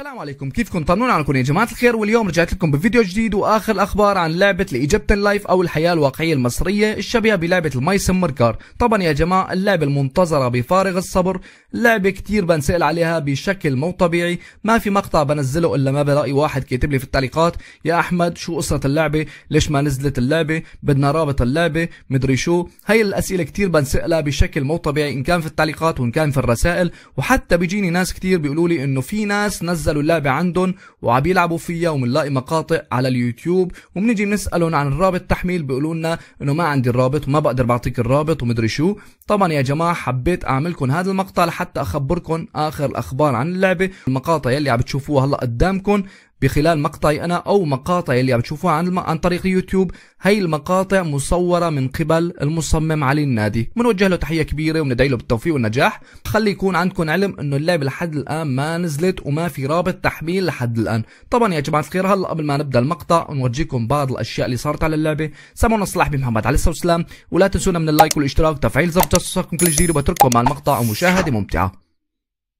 السلام عليكم كيفكم طمنونا عنكم يا جماعه الخير واليوم رجعت لكم بفيديو جديد واخر الاخبار عن لعبه الايجيبتن لايف او الحياه الواقعيه المصريه الشبيهه بلعبه سمر كار طبعا يا جماعه اللعبه المنتظره بفارغ الصبر لعبه كتير بنسال عليها بشكل مو طبيعي ما في مقطع بنزله الا ما بلاقي واحد كاتب لي في التعليقات يا احمد شو قصه اللعبه ليش ما نزلت اللعبه بدنا رابط اللعبه مدري شو هي الاسئله كتير بنسالها بشكل مو طبيعي ان كان في التعليقات وان كان في الرسائل وحتى بيجيني ناس كتير بيقولوا لي انه في ناس نزل بينزلوا اللعبة عندهم وعم وعبيلعبوا فيها وبنلاقي مقاطع على اليوتيوب وبنيجي بنسألهم عن الرابط تحميل بيقولوا لنا انه ما عندي الرابط وما بقدر بعطيك الرابط ومدري شو طبعا يا جماعة حبيت اعملكم هذا المقطع لحتى اخبركم اخر الاخبار عن اللعبة المقاطع يلي عم بتشوفوها هلا قدامكم بخلال مقطعي أنا أو مقاطع اللي عم تشوفوها عن, عن طريق يوتيوب هي المقاطع مصورة من قبل المصمم علي النادي بنوجه له تحية كبيرة وندعي له بالتوفيق والنجاح خلي يكون عندكم علم أنه اللعبة لحد الآن ما نزلت وما في رابط تحميل لحد الآن طبعا يا جماعة الخير هلا قبل ما نبدأ المقطع نورجيكم بعض الأشياء اللي صارت على اللعبة سامونا صلاح بن محمد عليه الصلاة والسلام ولا تنسونا من اللايك والاشتراك وتفعيل زر الجرس كل جديد وبترككم مع المقطع ومشاهدة ممتعة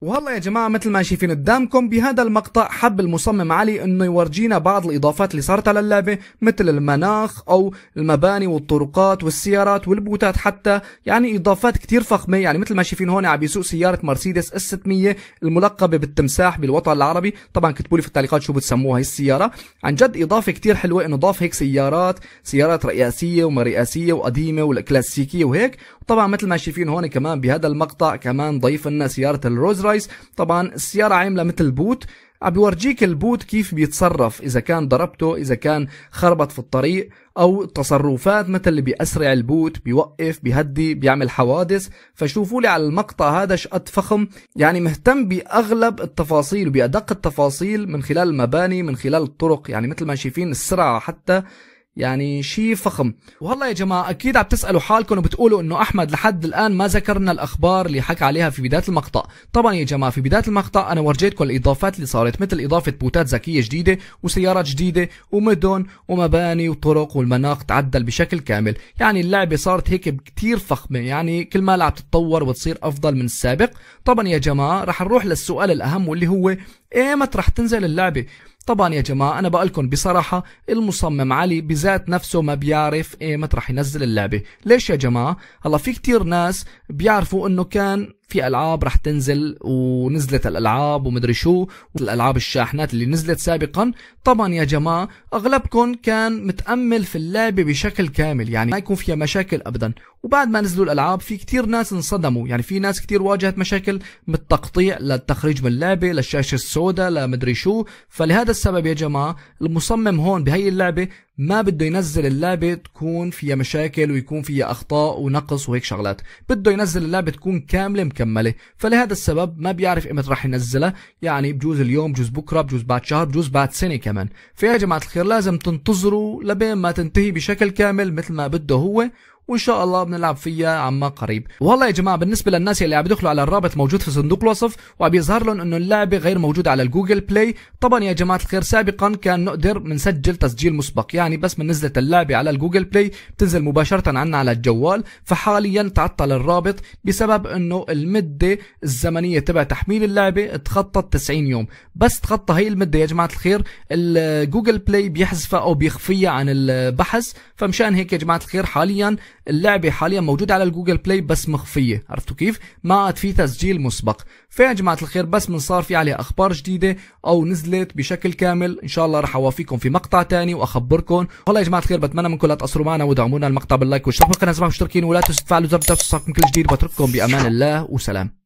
وهلا يا جماعة مثل ما شايفين قدامكم بهذا المقطع حب المصمم علي انه يورجينا بعض الاضافات اللي صارت على اللعبة مثل المناخ او المباني والطرقات والسيارات والبوتات حتى يعني اضافات كتير فخمة يعني مثل ما شايفين هون عم يسوق سيارة مرسيدس اس 600 الملقبة بالتمساح بالوطن العربي طبعا كتبوا لي في التعليقات شو بتسموها هي السيارة عن جد اضافة كتير حلوة انه ضاف هيك سيارات سيارات رئاسية وما رئاسية وقديمة والكلاسيكية وهيك طبعا مثل ما شايفين هون كمان بهذا المقطع كمان ضيف لنا سيارة الروز رايس طبعا السيارة عاملة مثل بوت عم بيورجيك البوت كيف بيتصرف اذا كان ضربته اذا كان خربط في الطريق او تصرفات مثل اللي بيأسرع البوت بيوقف بيهدي بيعمل حوادث فشوفوا لي على المقطع هذا شقد فخم يعني مهتم باغلب التفاصيل وبادق التفاصيل من خلال المباني من خلال الطرق يعني مثل ما شايفين السرعه حتى يعني شيء فخم والله يا جماعة أكيد عم تسألوا حالكم وبتقولوا أنه أحمد لحد الآن ما ذكرنا الأخبار اللي حكى عليها في بداية المقطع طبعا يا جماعة في بداية المقطع أنا ورجيتكم الإضافات اللي صارت مثل إضافة بوتات ذكية جديدة وسيارات جديدة ومدن ومباني وطرق والمناخ تعدل بشكل كامل يعني اللعبة صارت هيك كتير فخمة يعني كل ما عم تتطور وتصير أفضل من السابق طبعا يا جماعة رح نروح للسؤال الأهم واللي هو إيمت رح تنزل اللعبة طبعا يا جماعة أنا بقولكم بصراحة المصمم علي بذات نفسه ما بيعرف إيه متى رح ينزل اللعبة ليش يا جماعة؟ هلا في كتير ناس بيعرفوا إنه كان في العاب رح تنزل ونزلت الالعاب ومدري شو الالعاب الشاحنات اللي نزلت سابقا طبعا يا جماعه اغلبكم كان متامل في اللعبه بشكل كامل يعني ما يكون فيها مشاكل ابدا وبعد ما نزلوا الالعاب في كتير ناس انصدموا يعني في ناس كتير واجهت مشاكل من التقطيع للتخريج من اللعبه للشاشه السوداء لمدري شو فلهذا السبب يا جماعه المصمم هون بهي اللعبه ما بده ينزل اللعبة تكون فيها مشاكل ويكون فيها أخطاء ونقص وهيك شغلات بده ينزل اللعبة تكون كاملة مكملة فلهذا السبب ما بيعرف إمتى راح ينزلها يعني بجوز اليوم بجوز بكرة بجوز بعد شهر بجوز بعد سنة كمان فيا جماعة الخير لازم تنتظروا لبين ما تنتهي بشكل كامل مثل ما بده هو وان شاء الله بنلعب فيها عما قريب والله يا جماعه بالنسبه للناس اللي عم يدخلوا على الرابط موجود في صندوق الوصف وعم يظهر لهم انه اللعبه غير موجوده على الجوجل بلاي طبعا يا جماعه الخير سابقا كان نقدر نسجل تسجيل مسبق يعني بس من نزلت اللعبه على الجوجل بلاي بتنزل مباشره عنا على الجوال فحاليا تعطل الرابط بسبب انه المده الزمنيه تبع تحميل اللعبه تخطت 90 يوم بس تخطى هي المده يا جماعه الخير الجوجل بلاي بيحذفها او بيخفيها عن البحث فمشان هيك يا جماعه الخير حاليا اللعبه حاليا موجوده على الجوجل بلاي بس مخفيه عرفتوا كيف ما عاد في تسجيل مسبق فيا جماعه الخير بس من صار في عليها اخبار جديده او نزلت بشكل كامل ان شاء الله رح اوافيكم في مقطع تاني واخبركم والله يا جماعه الخير بتمنى منكم لا تقصروا معنا ودعمونا المقطع باللايك والاشتراك بالقناه اذا مشتركين ولا تنسوا تفعلوا زر التفصيل كل جديد بترككم بامان الله وسلام